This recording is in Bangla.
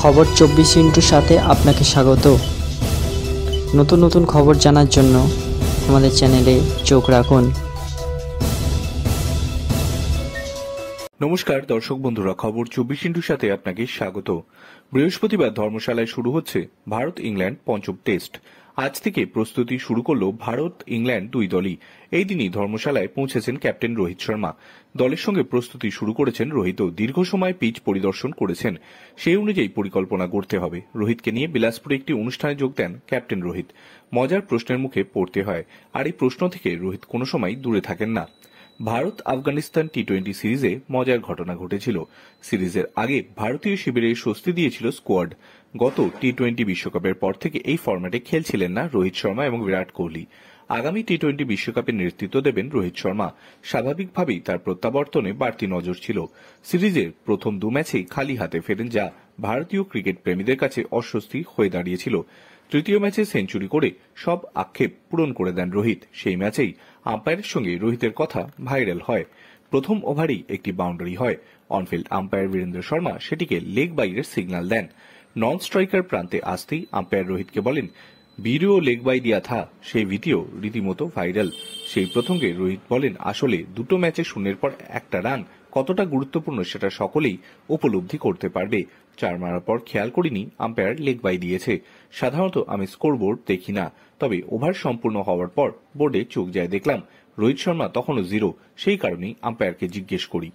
খবর চব্বিশ ইন্টুর সাথে আপনাকে স্বাগত নতুন নতুন খবর জানার জন্য আমাদের চ্যানেলে চোখ রাখুন নমস্কার দর্শক বন্ধুরা খবর চব্বিশ ইন্টুর সাথে আপনাকে স্বাগত বৃহস্পতিবার ধর্মশালায় শুরু হচ্ছে ভারত ইংল্যান্ড পঞ্চম টেস্ট আজ থেকে প্রস্তুতি শুরু করল ভারত ইংল্যান্ড দুই দলই এই দিনই ধর্মশালায় পৌঁছেছেন ক্যাপ্টেন রোহিত শর্মা দলের সঙ্গে প্রস্তুতি শুরু করেছেন রোহিত দীর্ঘ সময় পিচ পরিদর্শন করেছেন সেই অনুযায়ী পরিকল্পনা করতে হবে রোহিতকে নিয়ে বিলাসপুরে একটি অনুষ্ঠানে যোগ দেন ক্যাপ্টেন রোহিত মজার প্রশ্নের মুখে পড়তে হয় আর এই প্রশ্ন থেকে রোহিত কোনো সময় দূরে থাকেন না ভারত আফগানিস্তান টি টোয়েন্টি সিরিজে মজার ঘটনা ঘটেছিল সিরিজের আগে ভারতীয় শিবিরে স্বস্তি দিয়েছিল স্কোয়াড গত টি টোয়েন্টি বিশ্বকাপের পর থেকে এই ফরম্যাটে খেলছিলেন না রোহিত শর্মা এবং বিরাট কোহলি আগামী টি টোয়েন্টি বিশ্বকাপে নেতৃত্ব দেবেন রোহিত শর্মা স্বাভাবিকভাবেই তার প্রত্যাবর্তনে বাড়তি নজর ছিল সিরিজের প্রথম দু ম্যাচেই খালি হাতে ফেরেন যা ভারতীয় ক্রিকেট প্রেমীদের কাছে অস্বস্তি হয়ে দাঁড়িয়েছিল তৃতীয় ম্যাচে সেঞ্চুরি করে সব আক্ষেপ পূরণ করে দেন রোহিত সেই ম্যাচেই আম্পায়ারের সঙ্গে রোহিতের কথা ভাইরাল হয় প্রথম ওভারেই একটি বাউন্ডারি হয় অনফিল্ড আম্পায়ার বীরেন্দ্র শর্মা সেটিকে লেগ বাইরের সিগন্যাল দেন নন স্ট্রাইকার প্রান্তে আসতেই আম্পায়ার রোহিতকে বলেন বীরও লেগ বাই দিয়া থা সেই ভিডিও রীতিমতো ভাইরাল সেই প্রথমকে রোহিত বলেন আসলে দুটো ম্যাচে শূন্যের পর একটা রান কতটা গুরুত্বপূর্ণ সেটা সকলেই উপলব্ধি করতে পারবে চার মারার পর খেয়াল করিনি আম্পায়ার লেগ বাই দিয়েছে সাধারণত আমি স্কোরবোর্ড দেখি না তবে ওভার সম্পূর্ণ হওয়ার পর বোর্ডে চোখ যায় দেখলাম রোহিত শর্মা তখনও জিরো সেই কারণেই আম্পায়ারকে জিজ্ঞেস করি